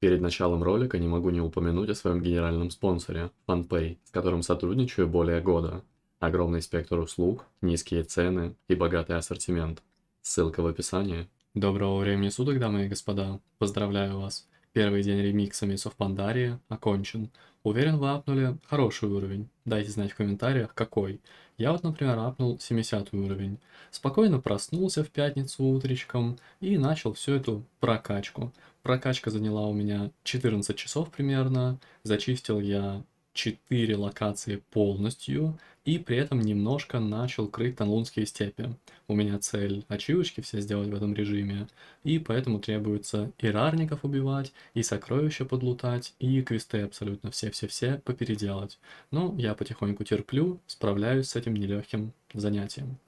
Перед началом ролика не могу не упомянуть о своем генеральном спонсоре, FunPay, с которым сотрудничаю более года. Огромный спектр услуг, низкие цены и богатый ассортимент. Ссылка в описании. Доброго времени суток, дамы и господа. Поздравляю вас. Первый день ремиксами со Впандарии окончен. Уверен, вы апнули хороший уровень. Дайте знать в комментариях, какой. Я вот, например, апнул 70 уровень. Спокойно проснулся в пятницу утречком и начал всю эту прокачку. Прокачка заняла у меня 14 часов примерно. Зачистил я 4 локации полностью и при этом немножко начал крыть танлунские степи. У меня цель ачивочки все сделать в этом режиме, и поэтому требуется и рарников убивать, и сокровища подлутать, и квесты абсолютно все-все-все попеределать. Но ну, я потихоньку терплю, справляюсь с этим нелегким занятием.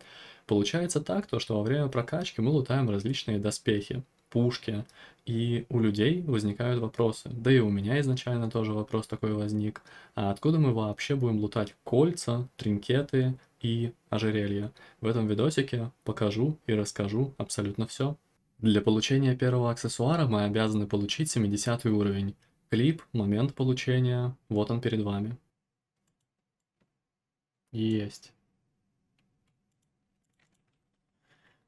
Получается так, то, что во время прокачки мы лутаем различные доспехи пушке, и у людей возникают вопросы. Да и у меня изначально тоже вопрос такой возник. А откуда мы вообще будем лутать кольца, тринкеты и ожерелья? В этом видосике покажу и расскажу абсолютно все. Для получения первого аксессуара мы обязаны получить 70 уровень. Клип, момент получения, вот он перед вами. Есть.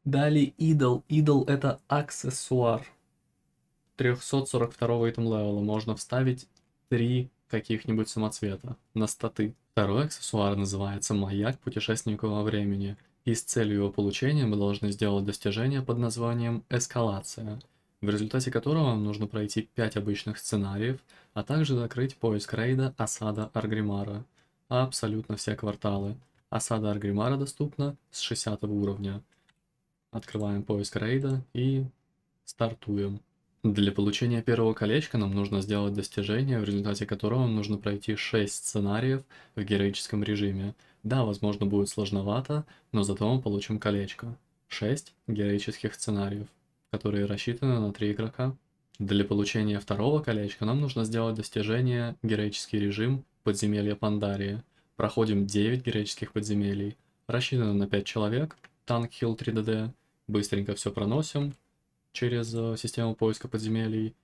Далее идол. Идол это аксессуар. 342 итем левела можно вставить три каких-нибудь самоцвета на статы. Второй аксессуар называется «Маяк путешественника во времени», и с целью его получения мы должны сделать достижение под названием «Эскалация», в результате которого нам нужно пройти 5 обычных сценариев, а также закрыть поиск рейда «Осада Аргримара», абсолютно все кварталы. «Осада Аргримара» доступна с 60 уровня, Открываем поиск рейда и стартуем. Для получения первого колечка нам нужно сделать достижение, в результате которого нужно пройти 6 сценариев в героическом режиме. Да, возможно будет сложновато, но зато мы получим колечко. 6 героических сценариев, которые рассчитаны на 3 игрока. Для получения второго колечка нам нужно сделать достижение героический режим подземелья пандария Проходим 9 героических подземелий, рассчитаны на 5 человек, танк хил 3 dd Быстренько все проносим через э, систему поиска подземелий.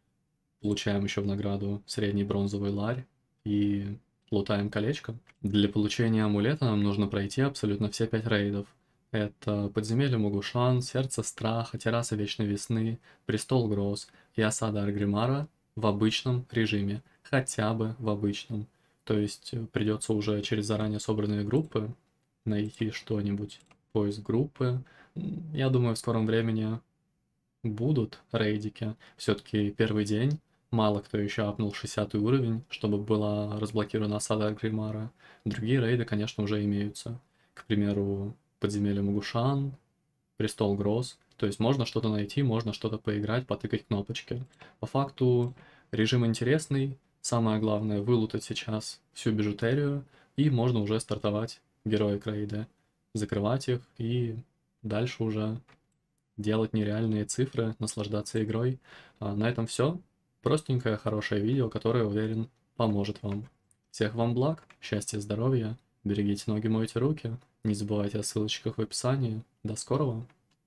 Получаем еще в награду средний бронзовый ларь и лутаем колечко. Для получения амулета нам нужно пройти абсолютно все пять рейдов. Это подземелье Могушан, Сердце Страха, Терраса Вечной Весны, Престол Гроз и Осада Аргримара в обычном режиме. Хотя бы в обычном. То есть э, придется уже через заранее собранные группы найти что-нибудь поиск группы. Я думаю, в скором времени будут рейдики. Все-таки первый день. Мало кто еще апнул 60 уровень, чтобы была разблокирована осада Гримара. Другие рейды, конечно, уже имеются. К примеру, подземелье Магушан, Престол Гроз. То есть можно что-то найти, можно что-то поиграть, потыкать кнопочки. По факту режим интересный. Самое главное вылутать сейчас всю бижутерию, и можно уже стартовать героя крейда закрывать их и дальше уже делать нереальные цифры, наслаждаться игрой. А на этом все. Простенькое, хорошее видео, которое, уверен, поможет вам. Всех вам благ, счастья, здоровья, берегите ноги, мойте руки, не забывайте о ссылочках в описании. До скорого!